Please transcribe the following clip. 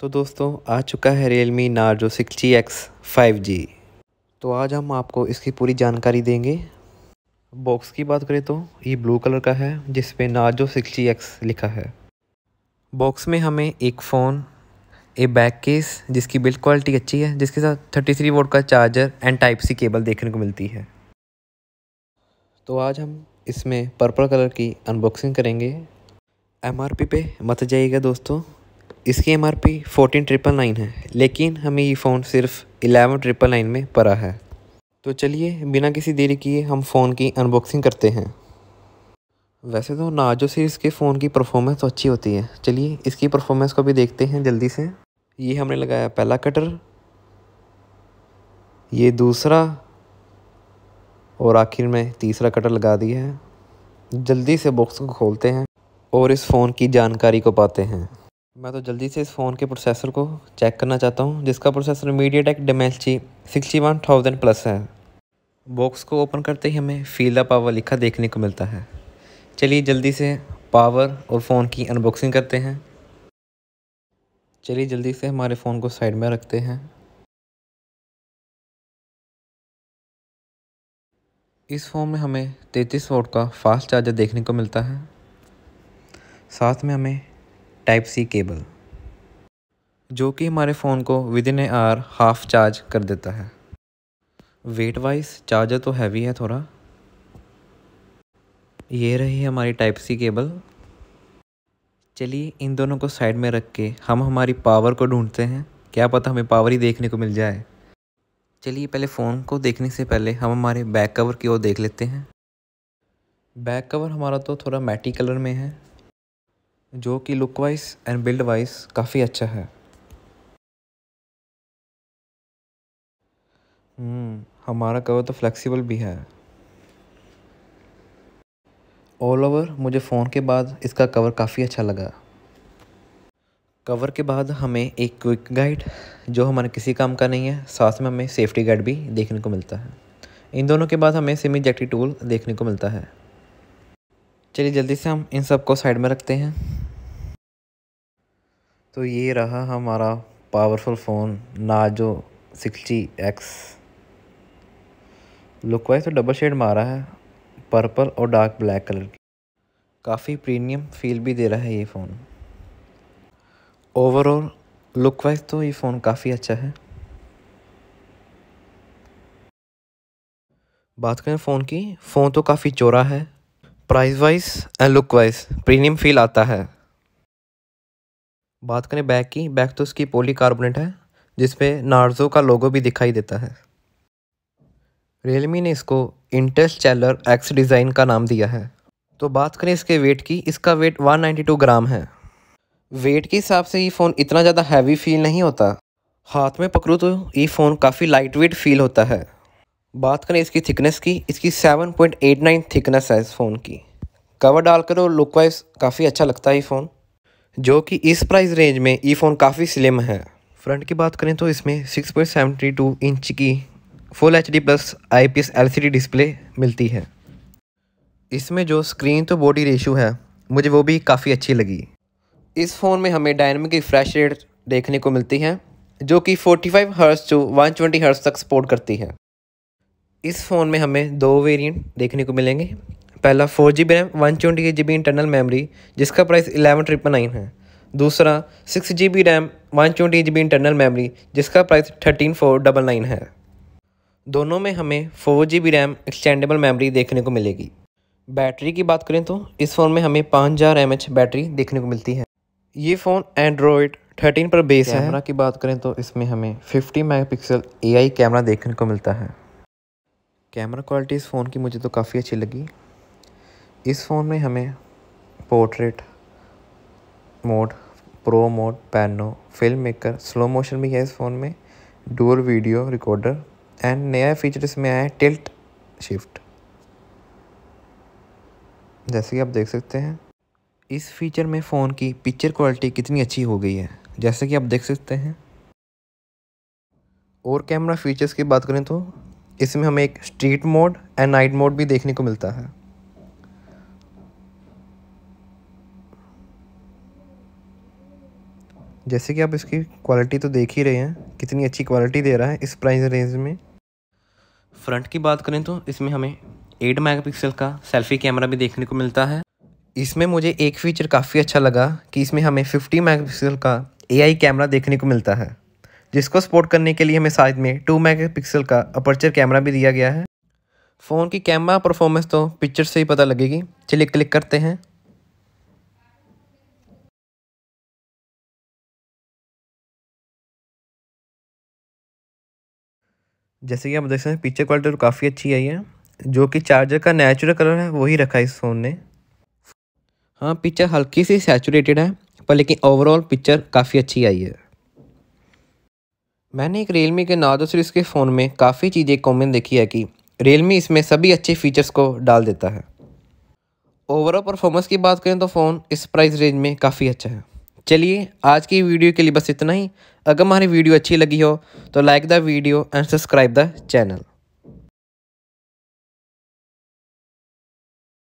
तो दोस्तों आ चुका है Realme Narzo sixty X five G तो आज हम आपको इसकी पूरी जानकारी देंगे बॉक्स की बात करें तो ये ब्लू कलर का है जिसपे नार्जो सिक्सटी एक्स लिखा है बॉक्स में हमें एक फ़ोन ए बैक केस जिसकी बिल्ड क्वालिटी अच्छी है जिसके साथ थर्टी थ्री वोट का charger and type C cable देखने को मिलती है तो आज हम इसमें पर्पल कलर की अनबॉक्सिंग करेंगे एम पे मत जाइएगा दोस्तों इसकी M R P fourteen triple nine है लेकिन हमें ये फ़ोन सिर्फ एलेवन ट्रिपल नाइन में पड़ा है तो चलिए बिना किसी देरी किए हम फ़ोन की अनबॉक्सिंग करते हैं वैसे तो नाजो सीरीज़ के फ़ोन की परफॉर्मेंस तो अच्छी होती है चलिए इसकी परफॉर्मेंस को भी देखते हैं जल्दी से ये हमने लगाया पहला कटर ये दूसरा और आखिर में तीसरा कटर लगा दिया है जल्दी से बॉक्स को खोलते हैं और इस फ़ोन की जानकारी को पाते हैं मैं तो जल्दी से इस फ़ोन के प्रोसेसर को चेक करना चाहता हूँ जिसका processor MediaTek Dimensity sixty one thousand plus है बॉक्स को ओपन करते ही हमें फील द पावर लिखा देखने को मिलता है चलिए जल्दी से पावर और फ़ोन की अनबॉक्सिंग करते हैं चलिए जल्दी से हमारे फ़ोन को साइड में रखते हैं इस फ़ोन में हमें तैंतीस वोट का फास्ट चार्जर देखने को मिलता है साथ में हमें टाइप सी केबल जो कि हमारे फ़ोन को within a hour half charge कर देता है वेट वाइज चार्जर तो हैवी है थोड़ा ये रही हमारी टाइप सी केबल चलिए इन दोनों को साइड में रख के हम हमारी पावर को ढूंढते हैं क्या पता हमें पावर ही देखने को मिल जाए चलिए पहले फ़ोन को देखने से पहले हम हमारे बैक कवर की ओर देख लेते हैं बैक कवर हमारा तो थोड़ा मैटी कलर में है जो कि look wise and build wise काफ़ी अच्छा है हम्म, हमारा कवर तो फ्लेक्सिबल भी है ऑल ओवर मुझे फ़ोन के बाद इसका कवर काफ़ी अच्छा लगा कवर के बाद हमें एक क्विक गाइड जो हमारे किसी काम का नहीं है साथ में हमें सेफ्टी गाइड भी देखने को मिलता है इन दोनों के बाद हमें सिम इजेक्टिव टूल देखने को मिलता है चलिए जल्दी से हम इन सब को साइड में रखते हैं तो ये रहा हमारा powerful phone Narzo sixty X look wise तो डबल शेड मारा है पर्पल और डार्क ब्लैक कलर की काफ़ी प्रीमियम फील भी दे रहा है ये फ़ोन ओवरऑल लुक वाइज तो ये फ़ोन काफ़ी अच्छा है बात करें फ़ोन की फ़ोन तो काफ़ी चोरा है price wise and look wise premium feel आता है बात करें बैग की बैग तो उसकी पोली कार्बोनेट है जिसमें नार्जो का लोगो भी दिखाई देता है रियलमी ने इसको इंटेस्ट चैलर एक्स डिज़ाइन का नाम दिया है तो बात करें इसके वेट की इसका वेट 192 ग्राम है वेट के हिसाब से ये फ़ोन इतना ज़्यादा हैवी फील नहीं होता हाथ में पकड़ो तो ये फ़ोन काफ़ी लाइट वेट फील होता है बात करें इसकी थिकनेस की इसकी 7.89 थिकनेस है इस फ़ोन की कवर डालकर और लुक वाइज काफ़ी अच्छा लगता है ये फ़ोन जो कि इस प्राइस रेंज में ये फ़ोन काफ़ी स्लिम है फ्रंट की बात करें तो इसमें 6.72 इंच की full H D plus I P S L C D display मिलती है इसमें जो स्क्रीन तो बॉडी रेशो है मुझे वो भी काफ़ी अच्छी लगी इस फ़ोन में हमें डायनमिक रिफ्रेश रेट देखने को मिलती है जो कि 45 हर्स टू 120 हर्ट्ज़ तक सपोर्ट करती है इस फ़ोन में हमें दो वेरिएंट देखने को मिलेंगे पहला four G B RAM one twenty eight G B internal memory जिसका प्राइस एलेवन ट्रिपल नाइन है दूसरा six G B RAM one twenty eight G B internal memory जिसका price thirteen four double nine है दोनों में हमें four G B RAM extendable memory देखने को मिलेगी बैटरी की बात करें तो इस फ़ोन में हमें पाँच हज़ार एम एच बैटरी देखने को मिलती है ये फ़ोन एंड्रॉयड थर्टीन पर बेस है कैमरा की बात करें तो इसमें हमें fifty megapixel A I camera देखने को मिलता है कैमरा क्वालिटी इस फ़ोन की मुझे तो काफ़ी अच्छी लगी इस फ़ोन में हमें portrait mode pro mode pano film maker slow motion भी है इस फ़ोन में डुअल वीडियो रिकॉर्डर एंड नया फीचर इसमें आया है टिल्ट शिफ्ट जैसे कि आप देख सकते हैं इस फीचर में फ़ोन की पिक्चर क्वालिटी कितनी अच्छी हो गई है जैसे कि आप देख सकते हैं और कैमरा फीचर्स की बात करें तो इसमें हमें एक street mode and night mode भी देखने को मिलता है जैसे कि आप इसकी क्वालिटी तो देख ही रहे हैं कितनी अच्छी क्वालिटी दे रहा है इस प्राइस रेंज में फ्रंट की बात करें तो इसमें हमें 8 मेगापिक्सल का सेल्फी कैमरा भी देखने को मिलता है इसमें मुझे एक फीचर काफ़ी अच्छा लगा कि इसमें हमें 50 मेगापिक्सल का एआई कैमरा देखने को मिलता है जिसको सपोर्ट करने के लिए हमें साइज में टू मेगापिक्सल का अपर्चर कैमरा भी दिया गया है फ़ोन की कैमरा परफॉर्मेंस तो पिक्चर से ही पता लगेगी चलिए क्लिक करते हैं जैसे कि आप देख सकते हैं पिक्चर क्वालिटी तो काफ़ी अच्छी आई है जो कि चार्जर का नेचुरल कलर है वही रखा है इस फ़ोन ने हाँ पिक्चर हल्की सी सैचुरेटेड है पर लेकिन ओवरऑल पिक्चर काफ़ी अच्छी आई है मैंने एक रियलमी के नादो सीरीज़ के फ़ोन में काफ़ी चीज़ें कॉमन देखी है कि रियलमी इसमें सभी अच्छे फीचर्स को डाल देता है ओवरऑल परफॉर्मेंस की बात करें तो फ़ोन इस प्राइस रेंज में काफ़ी अच्छा है चलिए आज की वीडियो के लिए बस इतना ही अगर हमारी वीडियो अच्छी लगी हो तो like the video and subscribe the channel